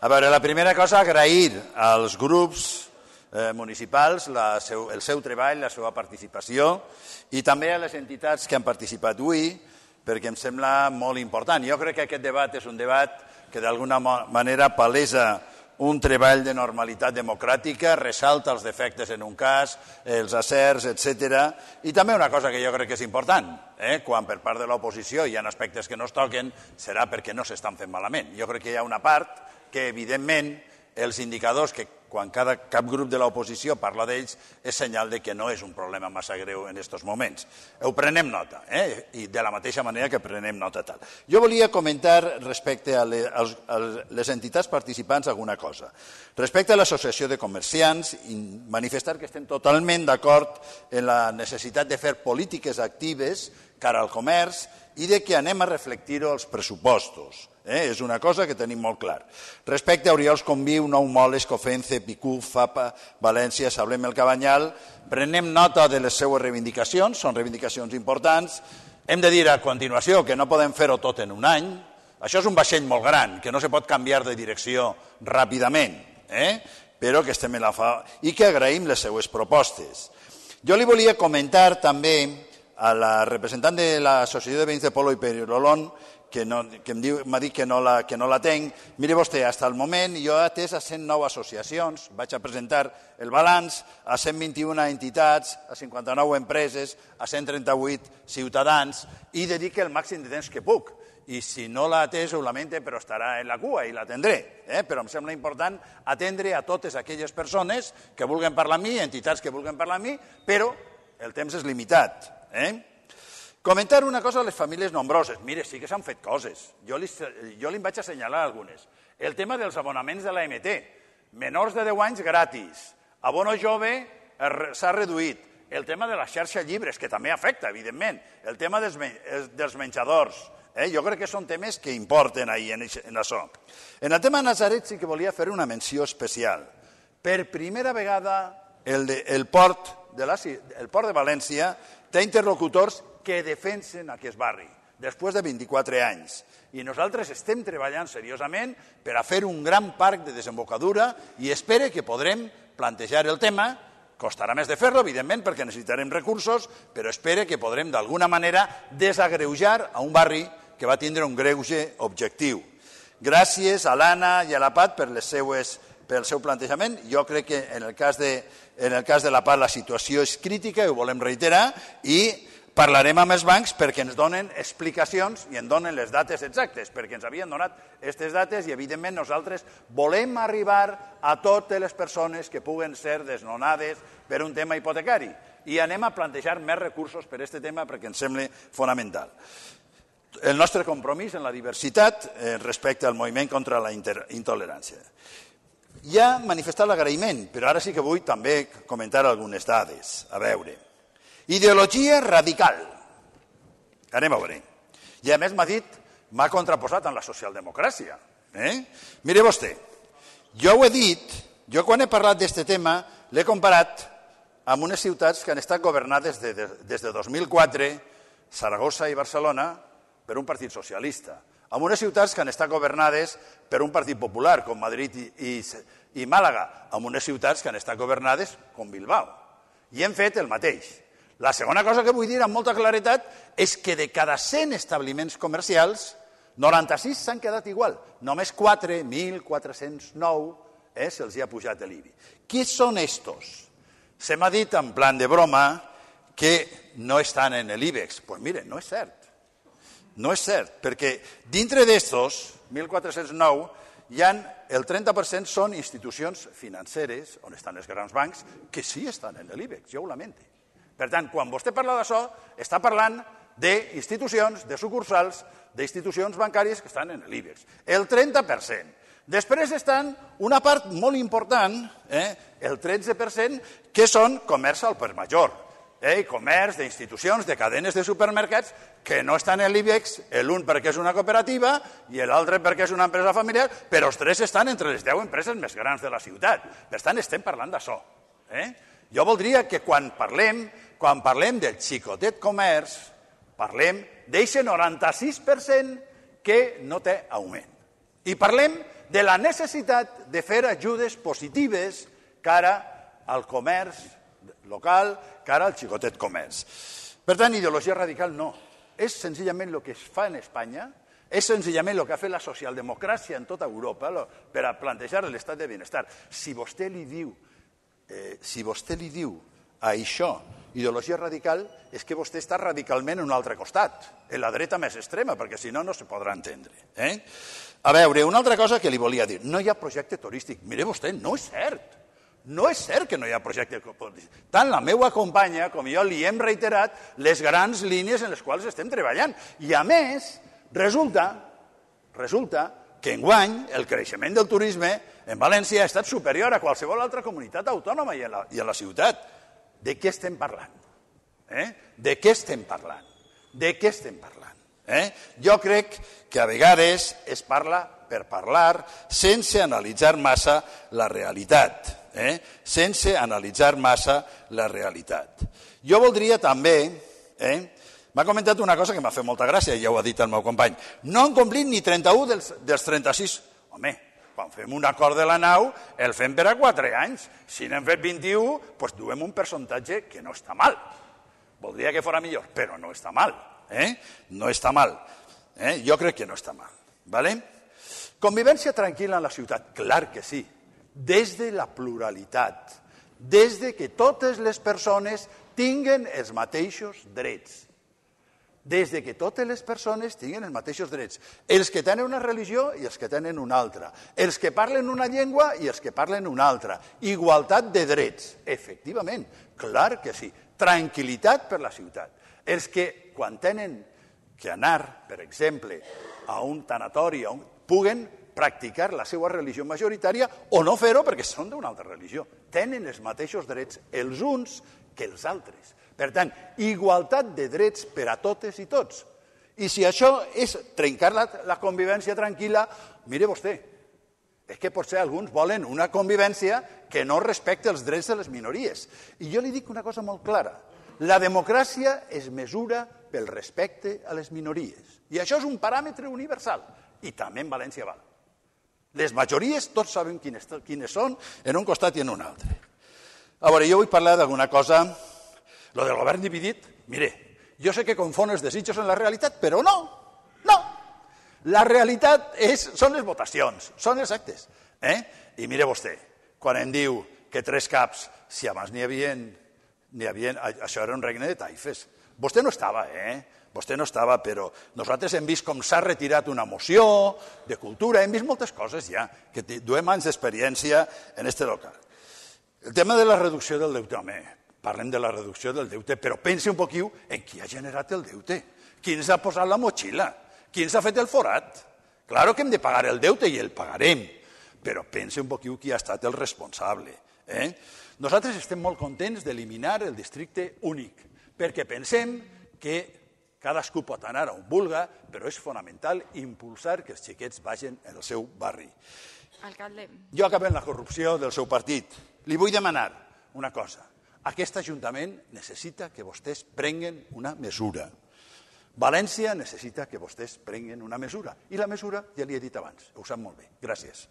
A veure, la primera cosa, agrair als grups eh, municipals la seu, el seu treball, la seva participació i també a les entitats que han participat avui, perquè em sembla molt important. Jo crec que aquest debat és un debat que d'alguna manera palesa un treball de normalitat democràtica, ressalta els defectes en un cas, els acerts, etc. I també una cosa que jo crec que és important, eh? quan per part de l'oposició hi ha aspectes que no es toquen, serà perquè no s'estan fent malament. Jo crec que hi ha una part que, evidentment, els indicadors que quan cada, cap grup de l'oposició parla d'ells és senyal de que no és un problema massa greu en aquests moments. Ho prenem nota, eh? i de la mateixa manera que prenem nota tal. Jo volia comentar respecte a les, a les entitats participants alguna cosa. Respecte a l'Associació de Comerciants, manifestar que estem totalment d'acord en la necessitat de fer polítiques actives cara al comerç i de que anem a reflectir-ho als pressupostos Eh? És una cosa que tenim molt clar. Respecte a Oriols, Conviu, Nou Moles, Cofence, Picú, Fapa, València, Sablem el Cabanyal, prenem nota de les seues reivindicacions, són reivindicacions importants. Hem de dir a continuació que no podem fer-ho tot en un any. Això és un vaixell molt gran, que no se pot canviar de direcció ràpidament, eh? però que estem en la fa... i que agraïm les seues propostes. Jo li volia comentar també a la representant de la Societat de Veïns de Polo i Periolón que, no, que em diu, m'ha dit que no, la, que no la tenc. Mire vostè, fins al moment jo he atès a 109 associacions, vaig a presentar el balanç a 121 entitats, a 59 empreses, a 138 ciutadans i dedico el màxim de temps que puc. I si no l'ha atès, ho lamente, però estarà en la cua i l'atendré. Eh? Però em sembla important atendre a totes aquelles persones que vulguen parlar amb mi, entitats que vulguen parlar amb mi, però el temps és limitat. Eh? Comentar una cosa a les famílies nombroses. Mire, sí que s'han fet coses. Jo li, jo li vaig assenyalar algunes. El tema dels abonaments de l'AMT. Menors de 10 anys gratis. Abono jove s'ha reduït. El tema de la xarxa llibres, que també afecta, evidentment. El tema dels, men dels menjadors. Eh? Jo crec que són temes que importen ahir en, en això. En el tema Nazaret sí que volia fer una menció especial. Per primera vegada el, de, el, port, de la, el port de València té interlocutors que defensen aquest barri després de 24 anys. I nosaltres estem treballant seriosament per a fer un gran parc de desembocadura i espere que podrem plantejar el tema Costarà més de fer-lo, evidentment, perquè necessitarem recursos, però espere que podrem, d'alguna manera, desagreujar a un barri que va tindre un greuge objectiu. Gràcies a l'Anna i a la Pat per les seues pel seu plantejament. Jo crec que en el cas de, en el cas de la Pat la situació és crítica, ho volem reiterar, i parlarem amb els bancs perquè ens donen explicacions i ens donen les dates exactes, perquè ens havien donat aquestes dates i, evidentment, nosaltres volem arribar a totes les persones que puguen ser desnonades per un tema hipotecari i anem a plantejar més recursos per a aquest tema perquè ens sembla fonamental. El nostre compromís en la diversitat eh, respecte al moviment contra la intolerància. Ja manifestat l'agraïment, però ara sí que vull també comentar algunes dades. A veure, Ideologia radical. Anem a veure. I a més m'ha dit, m'ha contraposat en la socialdemocràcia. Eh? Mire vostè, jo ho he dit, jo quan he parlat d'aquest tema l'he comparat amb unes ciutats que han estat governades de, de, des de 2004, Saragossa i Barcelona, per un partit socialista, amb unes ciutats que han estat governades per un partit popular, com Madrid i, i, i Màlaga, amb unes ciutats que han estat governades com Bilbao. I hem fet el mateix. La segona cosa que vull dir amb molta claretat és que de cada 100 establiments comercials, 96 s'han quedat igual. Només 4.409 eh, se'ls hi ha pujat l'IBI. Qui són estos? Se m'ha dit en plan de broma que no estan en l'IBEX. Doncs pues mire, no és cert. No és cert, perquè dintre d'estos, 1.409, hi ha el 30% són institucions financeres, on estan els grans bancs, que sí estan en l'IBEX, jo ho lamento. Per tant, quan vostè parla d'això, està parlant d'institucions, de sucursals, d'institucions bancàries que estan en l'IBEX. El 30%. Després estan una part molt important, eh, el 13%, que són comerç al per major, eh, comerç d'institucions, de cadenes de supermercats que no estan en l'IBEX, l'un perquè és una cooperativa i l'altre perquè és una empresa familiar, però els tres estan entre les deu empreses més grans de la ciutat. Per tant, estem parlant d'això. Eh? Jo voldria que quan parlem quan parlem del xicotet comerç, parlem d'aquest 96% que no té augment. I parlem de la necessitat de fer ajudes positives cara al comerç local, cara al xicotet comerç. Per tant, ideologia radical no. És senzillament el que es fa en Espanya, és senzillament el que ha fet la socialdemocràcia en tota Europa per a plantejar l'estat de benestar. Si vostè li diu, eh, si vostè li diu a això ideologia radical és que vostè està radicalment en un altre costat, en la dreta més extrema, perquè si no, no se podrà entendre. Eh? A veure, una altra cosa que li volia dir. No hi ha projecte turístic. Mire vostè, no és cert. No és cert que no hi ha projecte turístic. Tant la meva companya com jo li hem reiterat les grans línies en les quals estem treballant. I a més, resulta, resulta que enguany el creixement del turisme en València ha estat superior a qualsevol altra comunitat autònoma i a la, i a la ciutat de què estem parlant? Eh? De què estem parlant? De què estem parlant? Eh? Jo crec que a vegades es parla per parlar sense analitzar massa la realitat. Eh? Sense analitzar massa la realitat. Jo voldria també... Eh? M'ha comentat una cosa que m'ha fet molta gràcia, ja ho ha dit el meu company. No han complit ni 31 dels, dels 36. Home, quan fem un acord de la nau, el fem per a 4 anys. Si n'hem fet 21, doncs duem un percentatge que no està mal. Voldria que fora millor, però no està mal. Eh? No està mal. Eh? Jo crec que no està mal. ¿vale? Convivència tranquil·la en la ciutat, clar que sí. Des de la pluralitat, des de que totes les persones tinguen els mateixos drets des de que totes les persones tinguin els mateixos drets. Els que tenen una religió i els que tenen una altra. Els que parlen una llengua i els que parlen una altra. Igualtat de drets, efectivament, clar que sí. Tranquil·litat per la ciutat. Els que, quan tenen que anar, per exemple, a un tanatori, a un... puguen practicar la seva religió majoritària o no fer-ho perquè són d'una altra religió. Tenen els mateixos drets els uns que els altres. Per tant, igualtat de drets per a totes i tots. I si això és trencar la, la convivència tranquil·la, mire vostè, és que potser alguns volen una convivència que no respecta els drets de les minories. I jo li dic una cosa molt clara. La democràcia es mesura pel respecte a les minories. I això és un paràmetre universal. I també en València val. Les majories tots saben quines, quines són en un costat i en un altre. A veure, jo vull parlar d'alguna cosa lo del govern dividit, mire, jo sé que confon els desitjos en la realitat, però no, no. La realitat és, són les votacions, són els actes. Eh? I mire vostè, quan em diu que tres caps, si abans n'hi havia, n'hi havia, això era un regne de taifes. Vostè no estava, eh? Vostè no estava, però nosaltres hem vist com s'ha retirat una moció de cultura, hem vist moltes coses ja, que duem anys d'experiència en este local. El tema de la reducció del deute, home, parlem de la reducció del deute, però pensi un poquiu en qui ha generat el deute, qui ens ha posat la motxilla, qui ens ha fet el forat. Claro que hem de pagar el deute i el pagarem, però pensi un poquiu qui ha estat el responsable. Eh? Nosaltres estem molt contents d'eliminar el districte únic, perquè pensem que cadascú pot anar a on vulga, però és fonamental impulsar que els xiquets vagin al seu barri. Alcalde. Jo acabem la corrupció del seu partit. Li vull demanar una cosa. Aquest Ajuntament necessita que vostès prenguen una mesura. València necessita que vostès prenguin una mesura. I la mesura ja li he dit abans, ho sap molt bé. Gràcies.